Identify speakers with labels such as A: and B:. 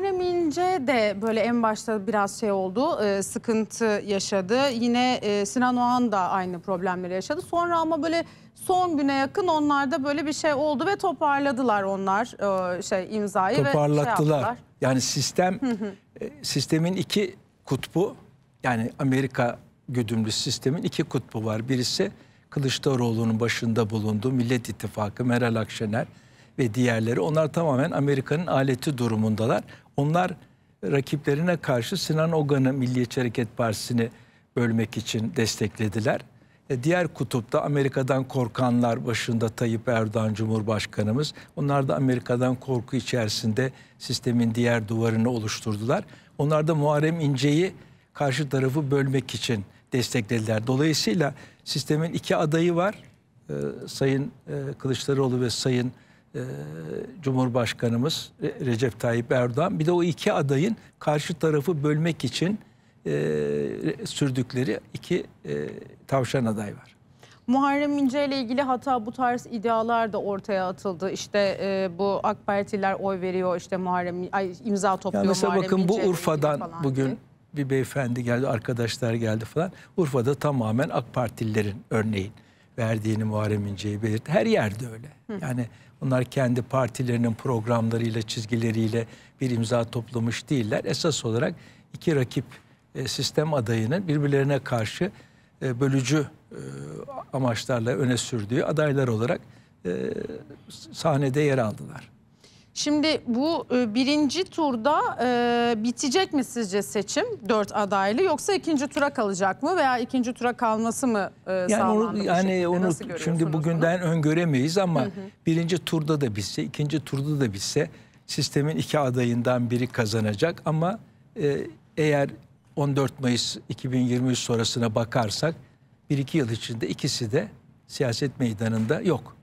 A: Muharrem İnce de böyle en başta biraz şey oldu, e, sıkıntı yaşadı. Yine e, Sinan Oğan da aynı problemleri yaşadı. Sonra ama böyle son güne yakın onlarda böyle bir şey oldu ve toparladılar onlar e, şey imzayı ve şey
B: yani sistem e, sistemin iki kutbu yani Amerika güdümlü sistemin iki kutbu var. Birisi Kılıçdaroğlu'nun başında bulunduğu Millet İttifakı Meral Akşener ve diğerleri onlar tamamen Amerika'nın aleti durumundalar. Onlar rakiplerine karşı Sinan Ogan'ı Milliyetçi Hareket Partisi'ni bölmek için desteklediler. E diğer kutupta Amerika'dan korkanlar başında Tayyip Erdoğan Cumhurbaşkanımız. Onlar da Amerika'dan korku içerisinde sistemin diğer duvarını oluşturdular. Onlar da Muharrem İnce'yi karşı tarafı bölmek için desteklediler. Dolayısıyla sistemin iki adayı var. Ee, Sayın e, Kılıçdaroğlu ve Sayın ee, Cumhurbaşkanımız Recep Tayyip Erdoğan bir de o iki adayın karşı tarafı bölmek için e, sürdükleri iki e, tavşan aday var.
A: Muharrem İnce ile ilgili hatta bu tarz iddialar da ortaya atıldı. İşte e, bu AK Partililer oy veriyor işte Muharrem ay, imza topluyor yani mesela Muharrem bakın bu
B: Urfa'dan bugün diye. bir beyefendi geldi arkadaşlar geldi falan. Urfa'da tamamen AK Partililerin örneğin verdiğini Muharrem İnce'yi belirtti. Her yerde öyle. Hı. Yani bunlar kendi partilerinin programlarıyla, çizgileriyle bir imza toplamış değiller. Esas olarak iki rakip e, sistem adayının birbirlerine karşı e, bölücü e, amaçlarla öne sürdüğü adaylar olarak e, sahnede yer aldılar.
A: Şimdi bu e, birinci turda e, bitecek mi sizce seçim dört adaylı yoksa ikinci tura kalacak mı veya ikinci tura kalması mı e, yani sağlandı? Onu, yani onu
B: şimdi bugünden bunu? öngöremeyiz ama hı hı. birinci turda da bitse ikinci turda da bitse sistemin iki adayından biri kazanacak ama e, eğer 14 Mayıs 2023 sonrasına bakarsak bir iki yıl içinde ikisi de siyaset meydanında yok.